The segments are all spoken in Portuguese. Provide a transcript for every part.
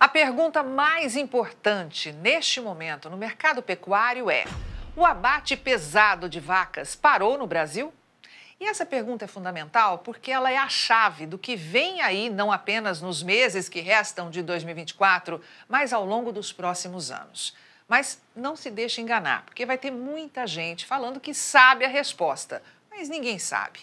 A pergunta mais importante neste momento no mercado pecuário é: o abate pesado de vacas parou no Brasil? E essa pergunta é fundamental porque ela é a chave do que vem aí, não apenas nos meses que restam de 2024, mas ao longo dos próximos anos. Mas não se deixe enganar, porque vai ter muita gente falando que sabe a resposta, mas ninguém sabe.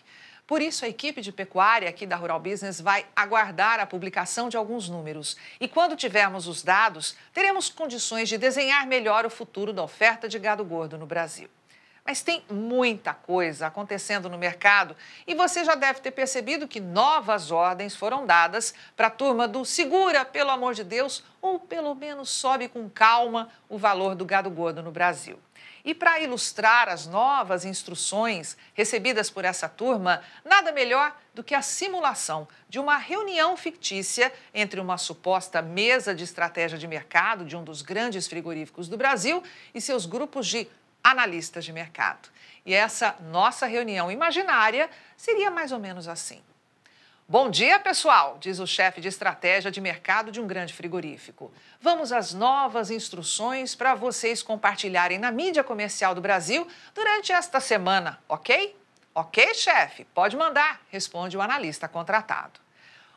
Por isso, a equipe de pecuária aqui da Rural Business vai aguardar a publicação de alguns números. E quando tivermos os dados, teremos condições de desenhar melhor o futuro da oferta de gado gordo no Brasil. Mas tem muita coisa acontecendo no mercado e você já deve ter percebido que novas ordens foram dadas para a turma do segura, pelo amor de Deus, ou pelo menos sobe com calma o valor do gado gordo no Brasil. E para ilustrar as novas instruções recebidas por essa turma, nada melhor do que a simulação de uma reunião fictícia entre uma suposta mesa de estratégia de mercado de um dos grandes frigoríficos do Brasil e seus grupos de analistas de mercado. E essa nossa reunião imaginária seria mais ou menos assim. Bom dia, pessoal, diz o chefe de estratégia de mercado de um grande frigorífico. Vamos às novas instruções para vocês compartilharem na mídia comercial do Brasil durante esta semana, ok? Ok, chefe, pode mandar, responde o analista contratado.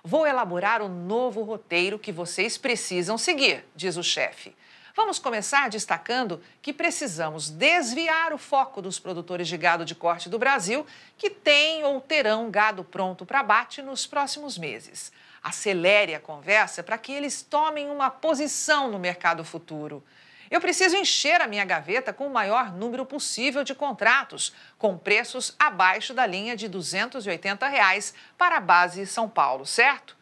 Vou elaborar o um novo roteiro que vocês precisam seguir, diz o chefe. Vamos começar destacando que precisamos desviar o foco dos produtores de gado de corte do Brasil que têm ou terão gado pronto para abate nos próximos meses. Acelere a conversa para que eles tomem uma posição no mercado futuro. Eu preciso encher a minha gaveta com o maior número possível de contratos, com preços abaixo da linha de R$ 280 reais para a base São Paulo, certo?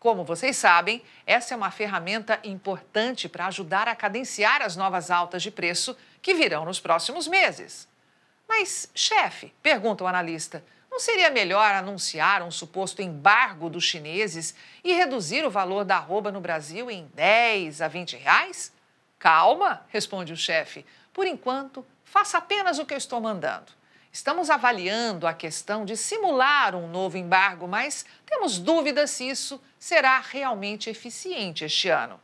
Como vocês sabem, essa é uma ferramenta importante para ajudar a cadenciar as novas altas de preço que virão nos próximos meses. Mas, chefe, pergunta o analista, não seria melhor anunciar um suposto embargo dos chineses e reduzir o valor da arroba no Brasil em 10 a 20 reais? Calma, responde o chefe. Por enquanto, faça apenas o que eu estou mandando. Estamos avaliando a questão de simular um novo embargo, mas temos dúvidas se isso será realmente eficiente este ano.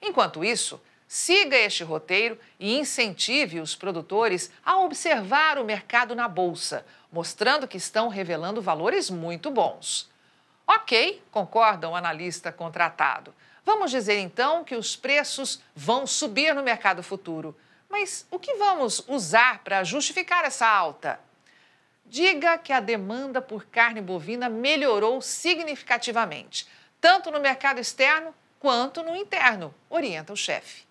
Enquanto isso, siga este roteiro e incentive os produtores a observar o mercado na bolsa, mostrando que estão revelando valores muito bons. Ok, concorda o analista contratado. Vamos dizer então que os preços vão subir no mercado futuro. Mas o que vamos usar para justificar essa alta? diga que a demanda por carne bovina melhorou significativamente, tanto no mercado externo quanto no interno, orienta o chefe.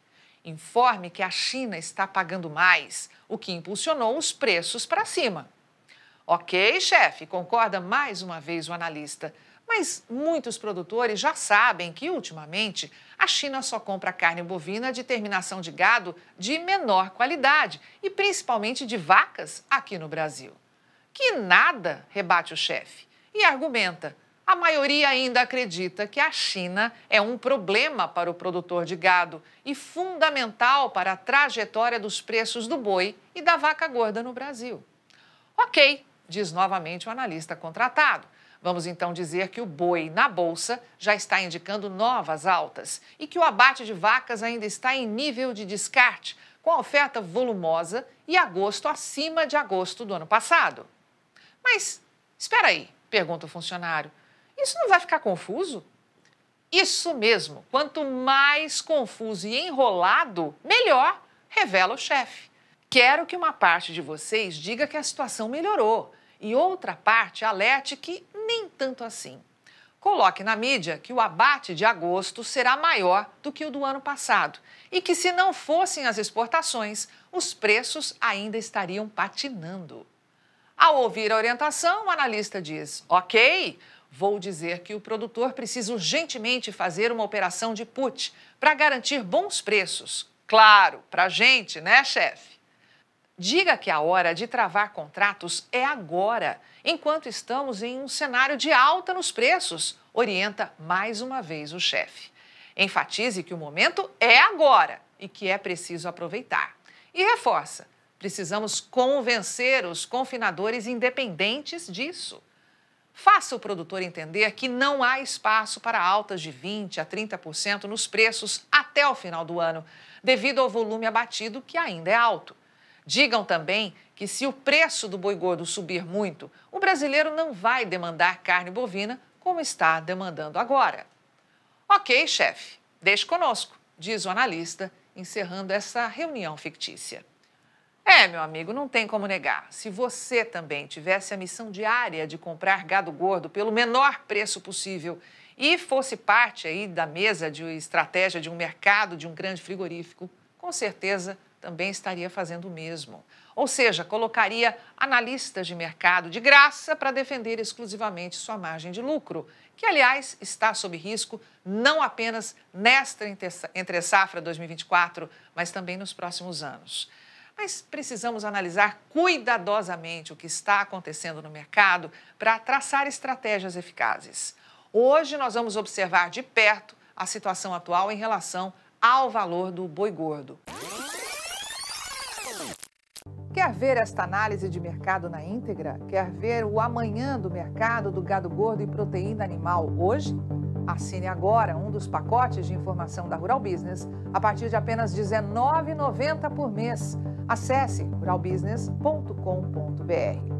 Informe que a China está pagando mais, o que impulsionou os preços para cima. Ok, chefe, concorda mais uma vez o analista. Mas muitos produtores já sabem que, ultimamente, a China só compra carne bovina de terminação de gado de menor qualidade e principalmente de vacas aqui no Brasil que nada, rebate o chefe e argumenta. A maioria ainda acredita que a China é um problema para o produtor de gado e fundamental para a trajetória dos preços do boi e da vaca gorda no Brasil. Ok, diz novamente o analista contratado. Vamos então dizer que o boi na bolsa já está indicando novas altas e que o abate de vacas ainda está em nível de descarte, com a oferta volumosa e agosto acima de agosto do ano passado. Mas, espera aí, pergunta o funcionário, isso não vai ficar confuso? Isso mesmo, quanto mais confuso e enrolado, melhor, revela o chefe. Quero que uma parte de vocês diga que a situação melhorou e outra parte alerte que nem tanto assim. Coloque na mídia que o abate de agosto será maior do que o do ano passado e que, se não fossem as exportações, os preços ainda estariam patinando. Ao ouvir a orientação, o analista diz: Ok, vou dizer que o produtor precisa urgentemente fazer uma operação de put para garantir bons preços. Claro, para a gente, né, chefe? Diga que a hora de travar contratos é agora, enquanto estamos em um cenário de alta nos preços, orienta mais uma vez o chefe. Enfatize que o momento é agora e que é preciso aproveitar. E reforça: Precisamos convencer os confinadores independentes disso. Faça o produtor entender que não há espaço para altas de 20% a 30% nos preços até o final do ano, devido ao volume abatido que ainda é alto. Digam também que, se o preço do boi gordo subir muito, o brasileiro não vai demandar carne bovina como está demandando agora. Ok, chefe, deixe conosco, diz o analista, encerrando essa reunião fictícia. É, meu amigo, não tem como negar. Se você também tivesse a missão diária de comprar gado gordo pelo menor preço possível e fosse parte aí da mesa de estratégia de um mercado, de um grande frigorífico, com certeza também estaria fazendo o mesmo. Ou seja, colocaria analistas de mercado de graça para defender exclusivamente sua margem de lucro, que, aliás, está sob risco não apenas nesta entre-safra 2024, mas também nos próximos anos. Mas precisamos analisar cuidadosamente o que está acontecendo no mercado para traçar estratégias eficazes. Hoje nós vamos observar de perto a situação atual em relação ao valor do boi gordo. Quer ver esta análise de mercado na íntegra? Quer ver o amanhã do mercado do gado gordo e proteína animal hoje? Assine agora um dos pacotes de informação da Rural Business a partir de apenas R$ 19,90 por mês. Acesse ruralbusiness.com.br.